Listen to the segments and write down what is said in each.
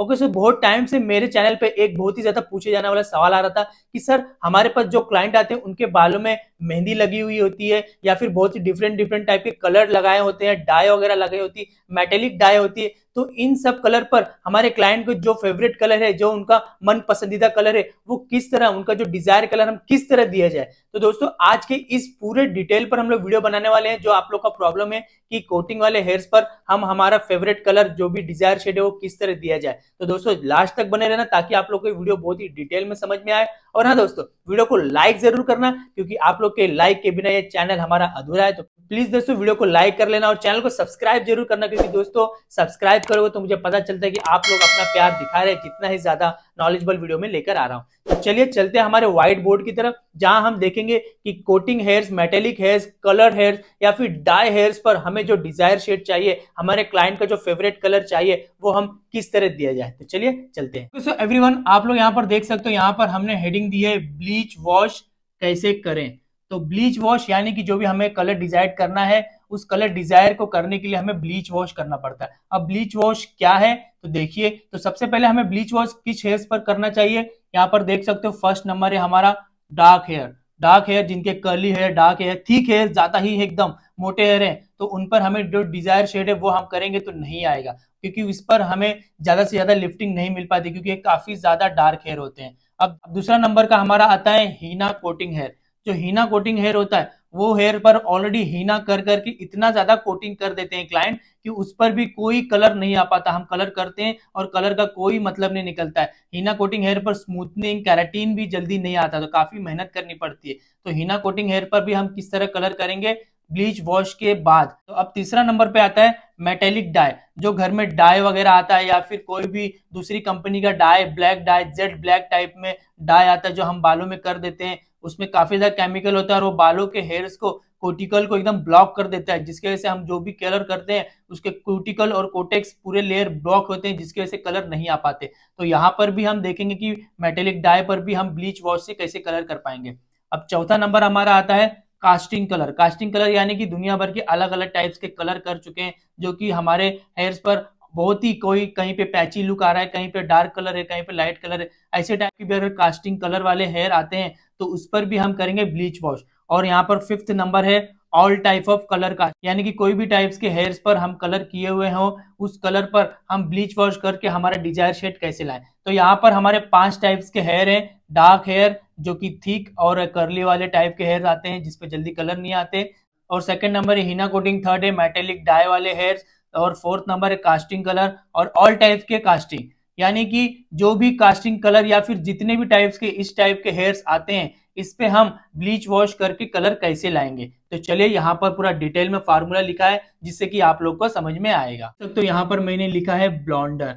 okay sir बहुत time से मेरे चैनल पे एक बहुत ही ज्यादा पूछे जाने वाला सवाल आ रहा था कि सर हमारे पास जो क्लाइंट आते हैं उनके बालों में मेहंदी लगी हुई होती है या फिर बहुत ही डिफरेंट डिफरेंट टाइप के कलर लगाए होते हैं डाई वगैरह लगाई होती है मेटेलिक डाई होती है तो इन सब कलर पर हमारे क्लाइंट को जो फेवरेट कलर है जो उनका मन पसंदीदा कलर है वो किस तरह उनका जो डिजायर कलर हम किस तरह दिया जाए तो दोस्तों आज के इस पूरे डिटेल पर हम लोग वीडियो बनाने वाले हैं जो आप लोग का प्रॉब्लम है कि कोटिंग वाले हेयर्स पर हम हमारा फेवरेट कलर जो भी डिजायर शेड है वो किस तरह दिया जाए तो दोस्तों लास्ट तक बने रहना ताकि आप लोग को वीडियो बहुत ही डिटेल में समझ में आए और हाँ दोस्तों वीडियो को लाइक जरूर करना क्योंकि आप लोग के लाइक के बिना ये चैनल हमारा अधूरा है तो प्लीज दोस्तों वीडियो को लाइक कर लेना और चैनल को सब्सक्राइब जरूर करना क्योंकि दोस्तों सब्सक्राइब करोगे तो मुझे पता चलता है कि आप लोग अपना प्यार दिखा रहे हैं कितना ही ज्यादा नॉलेजबल वीडियो में लेकर आ रहा हूँ तो चलिए चलते हैं हमारे व्हाइट बोर्ड की तरफ जहां हम देखेंगे कि coating hairs metallic hairs colour hairs या फिर डाई हेयर्स पर हमें जो डिजायर शेड चाहिए हमारे क्लाइंट का जो फेवरेट कलर चाहिए वो हम किस तरह दिया जाए तो चलिए चलते हैं दोस्तों एवरीवन आप लोग यहाँ पर देख सकते हो यहाँ पर हमने हेडिंग दी है ब्लीच वॉश कैसे करें तो ब्लीच वॉश यानी कि जो भी हमें कलर डिजाइड करना है उस कलर डिजायर को करने के लिए हमें ब्लीच वॉश करना पड़ता है अब ब्लीच वॉश क्या है तो देखिए तो सबसे पहले हमें ब्लीच वॉश किस हेयर पर करना चाहिए यहाँ पर देख सकते हो फर्स्ट नंबर है हमारा डार्क हेयर डार्क हेयर जिनके curly hair dark hair thick hair ज्यादा ही एकदम मोटे हेयर है तो उन पर हमें जो डिजायर शेड है वो हम करेंगे तो नहीं आएगा क्योंकि इस पर हमें ज्यादा से ज्यादा लिफ्टिंग नहीं मिल पाती क्योंकि काफी ज्यादा डार्क हेयर होते हैं अब दूसरा नंबर का हमारा आता है हीना कोटिंग हेयर जो हीना कोटिंग हेयर होता है वो हेयर पर ऑलरेडी हीना कर करके इतना ज्यादा कोटिंग कर देते हैं क्लाइंट कि उस पर भी कोई कलर नहीं आ पाता हम कलर करते हैं और कलर का कोई मतलब नहीं निकलता है हीना कोटिंग हेयर पर स्मूथनिंग कैराटीन भी जल्दी नहीं आता तो काफी मेहनत करनी पड़ती है तो हीना कोटिंग हेयर पर भी हम किस तरह कलर करेंगे ब्लीच वॉश के बाद तो अब तीसरा नंबर पे आता है मेटेलिक डाई जो घर में डाई वगैरह आता है या फिर कोई भी दूसरी कंपनी का dye black dye Z black type में डाई आता है जो हम बालों में कर देते हैं उसमें काफी ज्यादा केमिकल होता है और वो बालों के हेयर्स को कोटिकल को एकदम ब्लॉक कर देता है जिसकी वजह से हम जो भी कलर करते हैं उसके कोटिकल और कोटेक्स पूरे लेयर ब्लॉक होते हैं जिसकी वजह से कलर नहीं आ पाते तो यहाँ पर भी हम देखेंगे कि मेटेलिक डाई पर भी हम ब्लीच वॉश से कैसे कलर कर पाएंगे अब चौथा नंबर हमारा आता है कास्टिंग कलर कास्टिंग कलर यानी कि दुनिया भर के अलग अलग टाइप्स के कलर कर चुके हैं जो कि हमारे हेयर्स पर बहुत ही कोई कहीं पे पैची लुक आ रहा है कहीं पे डार्क कलर है कहीं पे लाइट कलर है ऐसे टाइप की भी अगर कास्टिंग कलर वाले हेयर आते हैं तो उस पर भी हम करेंगे ब्लीच वॉश और यहाँ पर फिफ्थ नंबर है ऑल टाइप ऑफ कलर का यानी कि कोई भी टाइप्स के हेयर्स पर हम कलर किए हुए हों उस कलर पर हम ब्लीच वॉश करके हमारा डिजायर शेड कैसे लाएं तो यहाँ पर हमारे पांच टाइप्स के हेयर हैं डार्क हेयर जो कि थिक और करली वाले टाइप के हेयर आते हैं जिसपे जल्दी कलर नहीं आते और सेकंड नंबर है हिना कोटिंग थर्ड है मेटेलिक डाई वाले हेयर्स और फोर्थ नंबर है कास्टिंग कलर और ऑल टाइप के कास्टिंग यानी कि जो भी कास्टिंग कलर या फिर जितने भी टाइप्स के इस टाइप के हेयर्स आते हैं इस पे हम ब्लीच वॉश करके कलर कैसे लाएंगे तो चलिए यहाँ पर पूरा डिटेल में फार्मूला लिखा है जिससे कि आप लोग को समझ में आएगा तो यहाँ पर मैंने लिखा है ब्लॉन्डर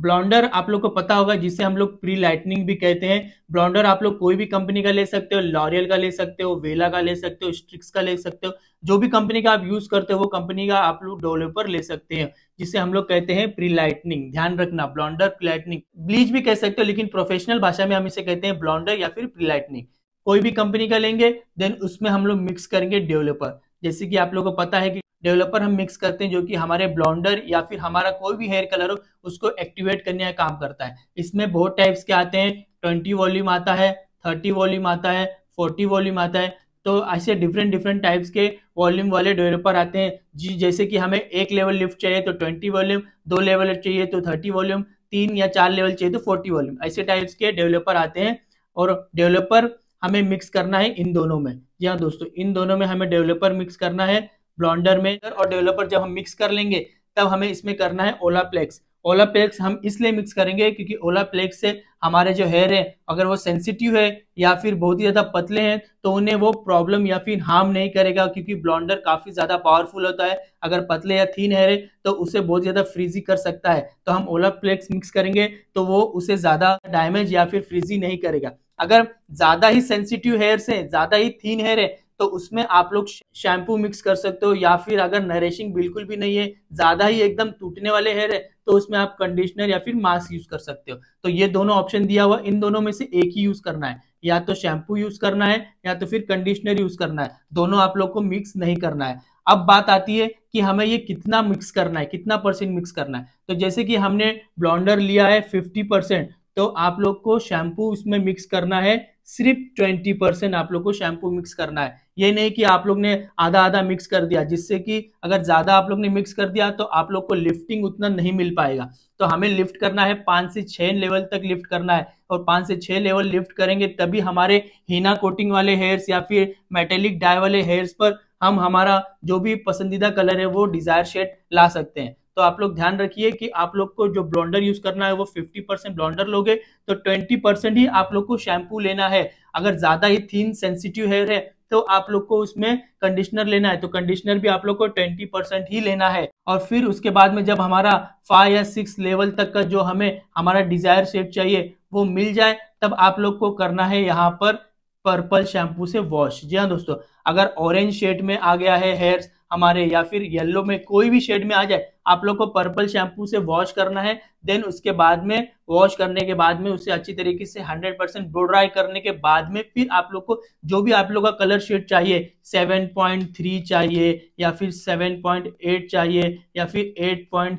ब्लॉन्डर आप लोग को पता होगा जिसे हम लोग प्री लाइटनिंग भी कहते हैं ब्लॉन्डर आप लोग कोई भी कंपनी का ले सकते हो लॉरियल का ले सकते हो वेला का ले सकते हो स्ट्रिक्स का ले सकते हो जो भी कंपनी का आप यूज करते हो वो कंपनी का आप लोग डेवलपर ले सकते हैं जिसे हम लोग कहते हैं प्री लाइटनिंग ध्यान रखना ब्लॉन्डर प्री लाइटनिंग ब्लीच भी कह सकते हो लेकिन प्रोफेशनल भाषा में हम इसे कहते हैं ब्लॉन्डर या फिर प्री लाइटनिंग कोई भी कंपनी का लेंगे देन उसमें हम लोग मिक्स करेंगे डेवलपर जैसे कि आप लोग को पता है कि डेवलपर हम मिक्स करते हैं जो कि हमारे ब्लॉन्डर या फिर हमारा कोई भी हेयर कलर हो उसको एक्टिवेट करने का काम करता है इसमें बहुत टाइप्स के आते हैं ट्वेंटी वॉल्यूम आता है थर्टी वॉल्यूम आता है फोर्टी वॉल्यूम आता है तो ऐसे डिफरेंट डिफरेंट टाइप्स के वॉल्यूम वाले डेवलपर आते हैं जी जैसे कि हमें एक लेवल लिफ्ट चाहिए तो ट्वेंटी वॉल्यूम दो लेवल चाहिए तो थर्टी वॉल्यूम तीन या चार लेवल चाहिए तो फोर्टी वॉल्यूम ऐसे टाइप्स के डेवलपर आते हैं और डेवलपर हमें मिक्स करना है इन दोनों में जी हाँ दोस्तों इन दोनों में हमें डेवलपर मिक्स करना है ब्लॉन्डर में और डेवलपर जब हम मिक्स कर लेंगे तब हमें इसमें करना है ओलाप्लेक्स ओलाप्लेक्स हम इसलिए मिक्स करेंगे क्योंकि ओलाप्लेक्स से हमारे जो हेयर है अगर वो सेंसिटिव है या फिर बहुत ही ज़्यादा पतले हैं तो उन्हें वो प्रॉब्लम या फिर हार्म नहीं करेगा क्योंकि ब्लॉन्डर काफ़ी ज़्यादा पावरफुल होता है अगर पतले या थीन हेयर है तो उसे बहुत ज़्यादा फ्रीजी कर सकता है तो हम ओलाप्लेक्स मिक्स करेंगे तो वो उसे ज़्यादा डैमेज या फिर फ्रीजी नहीं करेगा अगर ज़्यादा ही सेंसिटिव हेयर से ज़्यादा ही थीन हेयर है तो उसमें आप लोग शैम्पू मिक्स कर सकते हो या फिर अगर नरेशिंग बिल्कुल भी नहीं है ज्यादा ही एकदम टूटने वाले हेयर है तो उसमें आप कंडीशनर या फिर मास्क यूज कर सकते हो तो ये दोनों ऑप्शन दिया हुआ इन दोनों में से एक ही यूज करना है या तो शैम्पू यूज करना है या तो फिर कंडीशनर यूज करना है दोनों आप लोग को मिक्स नहीं करना है अब बात आती है कि हमें ये कितना मिक्स करना है कितना परसेंट मिक्स करना है तो जैसे कि हमने ब्लॉन्डर लिया है फिफ्टी परसेंट तो आप लोग को शैम्पू उसमें मिक्स करना है सिर्फ ट्वेंटी परसेंट आप लोग को शैम्पू मिक्स करना है ये नहीं कि आप लोग ने आधा आधा मिक्स कर दिया जिससे कि अगर ज्यादा आप लोग ने मिक्स कर दिया तो आप लोग को लिफ्टिंग उतना नहीं मिल पाएगा तो हमें लिफ्ट करना है पांच से छह लेवल तक लिफ्ट करना है और पांच से छह लेवल लिफ्ट करेंगे तभी हमारे हीना कोटिंग वाले हेयर्स या फिर मेटेलिक डाई वाले हेयर्स पर हम हमारा जो भी पसंदीदा कलर है वो डिजायर शेड ला सकते हैं तो आप लोग ध्यान रखिए कि आप लोग को जो ब्लॉन्डर यूज करना है वो 50 परसेंट ब्लॉन्डर लोगे तो 20 परसेंट ही आप लोग को शैम्पू लेना है अगर ज्यादा ही थीन सेंसिटिव हेयर है तो आप लोग को उसमें कंडीशनर लेना है तो कंडीशनर भी आप लोग को 20 परसेंट ही लेना है और फिर उसके बाद में जब हमारा फाइव या सिक्स लेवल तक का जो हमें हमारा डिजायर शेड चाहिए वो मिल जाए तब आप लोग को करना है यहाँ पर पर्पल शैम्पू से वॉश जी हाँ दोस्तों अगर ऑरेंज शेड में आ गया है हेयर्स हमारे या फिर येलो में कोई भी शेड में आ जाए आप लोग को पर्पल शैम्पू से वॉश करना है देन उसके बाद में वॉश करने के बाद में उसे अच्छी तरीके से 100% परसेंट ड्राई करने के बाद में फिर आप लोग को जो भी आप लोग का कलर शेड चाहिए 7.3 चाहिए या फिर 7.8 चाहिए या फिर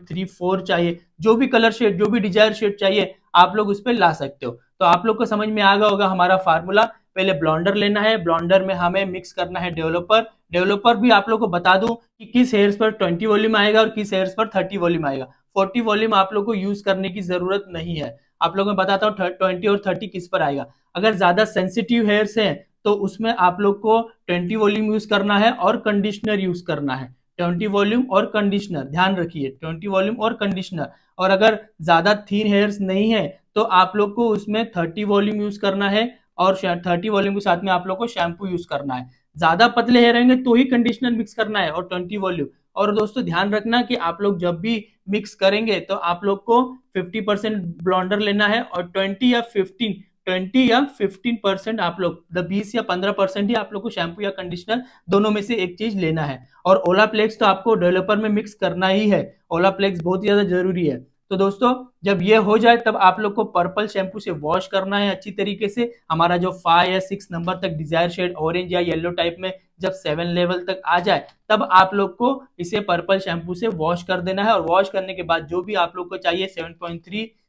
8.34 चाहिए जो भी कलर शेड जो भी डिजायर शेड चाहिए आप लोग उस पर ला सकते हो तो आप लोग को समझ में आ गया होगा हमारा फार्मूला पहले ब्लॉन्डर लेना है ब्लॉन्डर में हमें मिक्स करना है डेवलपर डेवलपर भी आप लोग को बता दूं कि किस हेयर्स पर 20 वॉल्यूम आएगा और किस हेयर्स पर 30 वॉल्यूम आएगा 40 वॉल्यूम आप लोग को यूज करने की जरूरत नहीं है आप लोग मैं बताता हूँ ट्वेंटी और थर्टी किस पर आएगा अगर ज्यादा सेंसिटिव हेयर्स है तो उसमें आप लोग को ट्वेंटी वॉल्यूम यूज करना है और कंडीशनर यूज करना है ट्वेंटी वॉल्यूम और कंडीशनर ध्यान रखिए ट्वेंटी वॉल्यूम और कंडीशनर और अगर ज्यादा थीन हेयर्स नहीं है तो आप लोग को उसमें थर्टी वॉल्यूम यूज करना है और थर्टी वॉल्यूम के साथ में आप लोग को शैम्पू यूज करना है ज्यादा पतले हेयर रहेंगे तो ही कंडीशनर मिक्स करना है और ट्वेंटी वॉल्यूम और दोस्तों ध्यान रखना कि आप लोग जब भी मिक्स करेंगे तो आप लोग को 50 परसेंट ब्लॉन्डर लेना है और 20 या 15 20 या 15 परसेंट आप लोग बीस या 15 परसेंट ही आप लोग को शैम्पू या कंडीशनर दोनों में से एक चीज लेना है और ओलाप्लेक्स तो आपको डेवलपर में मिक्स करना ही है ओलाप्लेक्स बहुत ही ज्यादा जरूरी है तो दोस्तों जब ये हो जाए तब आप लोग को पर्पल शैम्पू से वॉश करना है अच्छी तरीके से हमारा जो फाइव या सिक्स नंबर तक डिजायर शेड ऑरेंज या येलो टाइप में जब सेवन लेवल तक आ जाए तब आप लोग को इसे पर्पल शैम्पू से वॉश कर देना है और वॉश करने के बाद जो भी आप लोग को चाहिए सेवन पॉइंट थ्री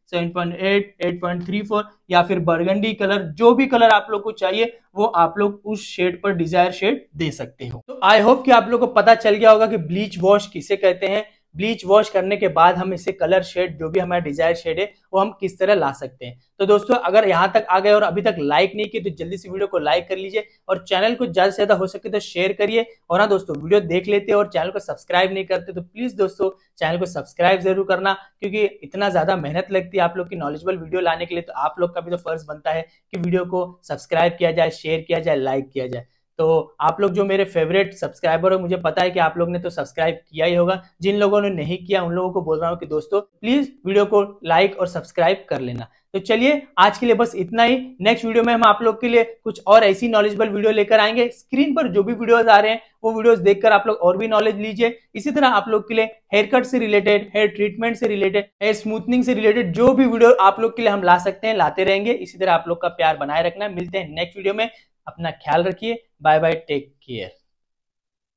या फिर बर्गंडी कलर जो भी कलर आप लोग को चाहिए वो आप लोग उस शेड पर डिजायर शेड दे सकते हो तो आई होप कि आप लोग को पता चल गया होगा कि ब्लीच वॉश किसे कहते हैं ब्लीच वॉश करने के बाद हम इसे कलर शेड जो भी हमारा डिजायर शेड है वो हम किस तरह ला सकते हैं तो दोस्तों अगर यहाँ तक आ गए और अभी तक लाइक नहीं किए तो जल्दी से वीडियो को लाइक कर लीजिए और चैनल को ज्यादा से ज्यादा हो सके तो शेयर करिए और हाँ दोस्तों वीडियो देख लेते और चैनल को सब्सक्राइब नहीं करते तो प्लीज दोस्तों चैनल को सब्सक्राइब जरूर करना क्योंकि इतना ज्यादा मेहनत लगती है आप लोग की नॉलेजेबल वीडियो लाने के लिए तो आप लोग का भी तो फर्ज बनता है कि वीडियो को सब्सक्राइब किया जाए शेयर किया जाए लाइक किया जाए तो आप लोग जो मेरे फेवरेट सब्सक्राइबर हो मुझे पता है कि आप लोग ने तो सब्सक्राइब किया ही होगा जिन लोगों ने नहीं किया उन लोगों को बोल रहा हूँ कि दोस्तों प्लीज वीडियो को लाइक और सब्सक्राइब कर लेना तो चलिए आज के लिए बस इतना ही नेक्स्ट वीडियो में हम आप लोग के लिए कुछ और ऐसी नॉलेजेबल वीडियो लेकर आएंगे स्क्रीन पर जो भी वीडियोज आ रहे हैं वो वीडियोज देखकर आप लोग और भी नॉलेज लीजिए इसी तरह आप लोग के लिए हेयर कट से रिलेटेड हेयर ट्रीटमेंट से रिलेटेड हेयर स्मूथनिंग से रिलेटेड जो भी वीडियो आप लोग के लिए हम ला सकते हैं लाते रहेंगे इसी तरह आप लोग का प्यार बनाए रखना मिलते हैं नेक्स्ट वीडियो में अपना ख्याल रखिए बाय बाय टेक केयर